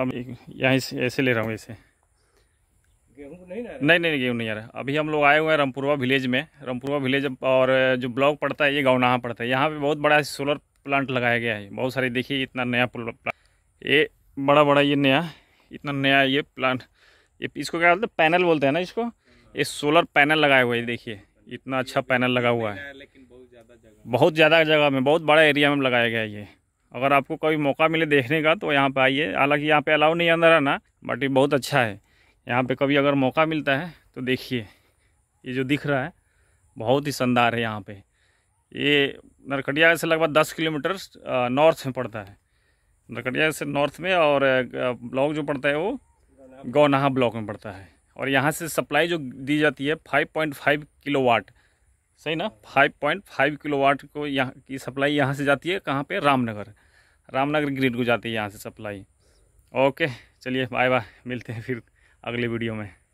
अब यहीं से ऐसे ले रहा हूँ ऐसे गेहूँ नहीं नहीं नहीं गेहूँ नहीं आ रहा अभी हम लोग आए हुए हैं रामपुरवा विलेज में रामपुरवा विलेज और जो ब्लॉक पड़ता है ये गाँव पड़ता है यहाँ पर बहुत बड़ा सोलर प्लांट लगाया गया है बहुत सारे देखिए इतना नया प्लांट ये बड़ा बड़ा ये नया इतना नया ये प्लांट ये इसको क्या बोलते हैं पैनल बोलते हैं ना इसको ये सोलर पैनल लगाए हुए हैं देखिए इतना अच्छा पैनल लगा हुआ है लेकिन बहुत ज़्यादा जगह में बहुत बड़ा एरिया में लगाया गया है ये अगर आपको कभी मौका मिले देखने का तो यहाँ पे आइए हालांकि यहाँ पे अलाउ नहीं अंदर आना बट ये बहुत अच्छा है यहाँ पे कभी अगर मौका मिलता है तो देखिए ये जो दिख रहा है बहुत ही शानदार है यहाँ पे ये नरकटिया से लगभग दस किलोमीटर नॉर्थ में पड़ता है नरकटिया से नॉर्थ में और ब्लॉक जो पड़ता है वो गौनाहा ब्लॉक में पड़ता है और यहाँ से सप्लाई जो दी जाती है किलो किलोवाट सही ना 5.5 किलोवाट को यहाँ की सप्लाई यहाँ से जाती है कहाँ पे रामनगर रामनगर ग्रिड को जाती है यहाँ से सप्लाई ओके चलिए बाय बाय मिलते हैं फिर अगले वीडियो में